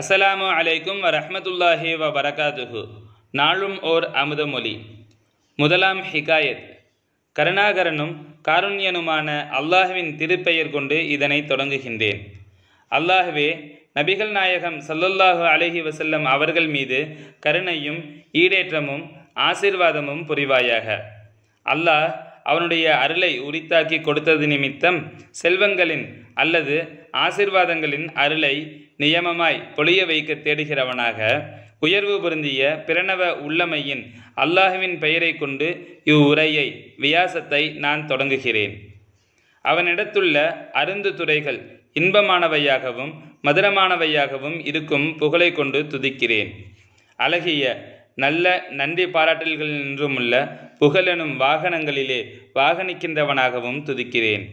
அஸ்ஸலாமு அலைக்கும் வரஹமத்துல்லாஹி வ வரகாத்துஹு நாளும் ஓர் அமுதமொழி முதலாம் ஹிகாயத் கருணாகரனும் காருண்யனுமான அல்லாஹுவின் திருப்பெயர் கொண்டு இதனை தொடங்குகின்றேன் அல்லாஹுவே நபிகள் நாயகம் சல்லல்லாஹு அலஹி வசல்லம் அவர்கள் மீது கருணையும் ஈடேற்றமும் ஆசிர்வாதமும் புரிவாயாக அல்லாஹ் அவனுடைய அருளை உரித்தாக்கி கொடுத்தது நிமித்தம் செல்வங்களின் அல்லது ஆசிர்வாதங்களின் அருளை நியமமாய் பொழிய வைக்க தேடுகிறவனாக உயர்வு பொருந்திய பிரணவ உள்ளமையின் அல்லாஹுவின் பெயரை கொண்டு இவ்வுரையை வியாசத்தை நான் தொடங்குகிறேன் அவனிடத்துள்ள அருந்து துறைகள் இன்பமானவையாகவும் மதுரமானவையாகவும் இருக்கும் புகழை கொண்டு துதிக்கிறேன் அழகிய நல்ல நன்றி பாராட்டல்கள் நின்றுமுள்ள புகழெனும் வாகனங்களிலே வாகனிக்கின்றவனாகவும் துதிக்கிறேன்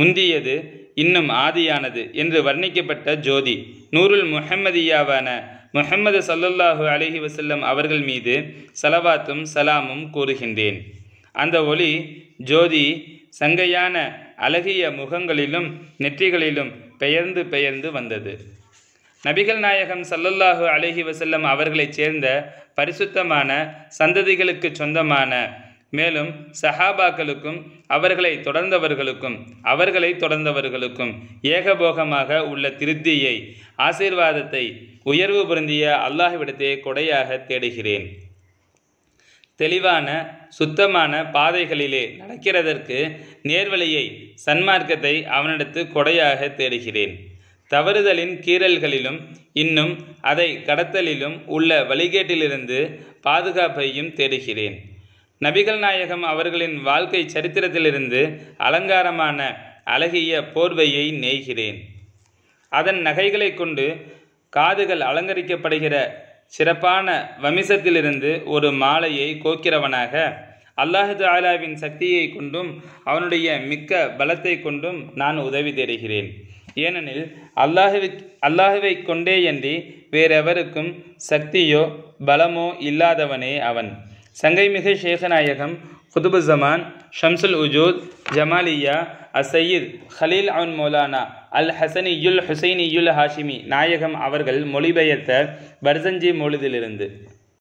முந்தியது இன்னும் ஆதியானது என்று வர்ணிக்கப்பட்ட ஜோதி நூருல் முஹம்மதியாவான முஹம்மது சல்லல்லாஹு அலஹி வசல்லம் அவர்கள் மீது சலவாத்தும் சலாமும் கூறுகின்றேன் அந்த ஒளி ஜோதி சங்கையான அழகிய முகங்களிலும் நெற்றிகளிலும் பெயர்ந்து பெயர்ந்து வந்தது நபிகள் நாயகம் சல்லல்லாஹு அலஹி வசல்லம் அவர்களைச் சேர்ந்த பரிசுத்தமான சந்ததிகளுக்கு சொந்தமான மேலும் சஹாபாக்களுக்கும் அவர்களை தொடர்ந்தவர்களுக்கும் அவர்களை தொடர்ந்தவர்களுக்கும் ஏகபோகமாக உள்ள திருத்தியை ஆசீர்வாதத்தை உயர்வு பொருந்திய அல்லாஹ்விடத்தே கொடையாக தேடுகிறேன் தெளிவான சுத்தமான பாதைகளிலே நடக்கிறதற்கு நேர்வழியை சன்மார்க்கத்தை அவனிடத்து கொடையாக தேடுகிறேன் தவறுதலின் கீறல்களிலும் இன்னும் அதை கடத்தலிலும் உள்ள வழிகேட்டிலிருந்து பாதுகாப்பையும் தேடுகிறேன் நபிகள் நாயகம் அவர்களின் வாழ்க்கை சரித்திரத்திலிருந்து அலங்காரமான அழகிய போர்வையை நெய்கிறேன் அதன் நகைகளை கொண்டு காதுகள் அலங்கரிக்கப்படுகிற சிறப்பான வமிசத்திலிருந்து ஒரு மாலையை கோக்கிறவனாக அல்லாஹு தாலாவின் சக்தியை கொண்டும் அவனுடைய மிக்க பலத்தை கொண்டும் நான் உதவி தேடுகிறேன் ஏனெனில் அல்லாஹுவை அல்லாஹுவை கொண்டேயன்றி வேறெவருக்கும் சக்தியோ பலமோ இல்லாதவனே அவன் சங்கைமிகு ஷேகநாயகம் ஜமான் ஷம்சுல் உஜூத் ஜமாலியா அசையீத் ஹலீல் அவன் மௌலானா அல் ஹுசைனி யுல் ஹாஷிமி நாயகம் அவர்கள் மொழிபெயர்த்த வர்சஞ்சி மொழிதிலிருந்து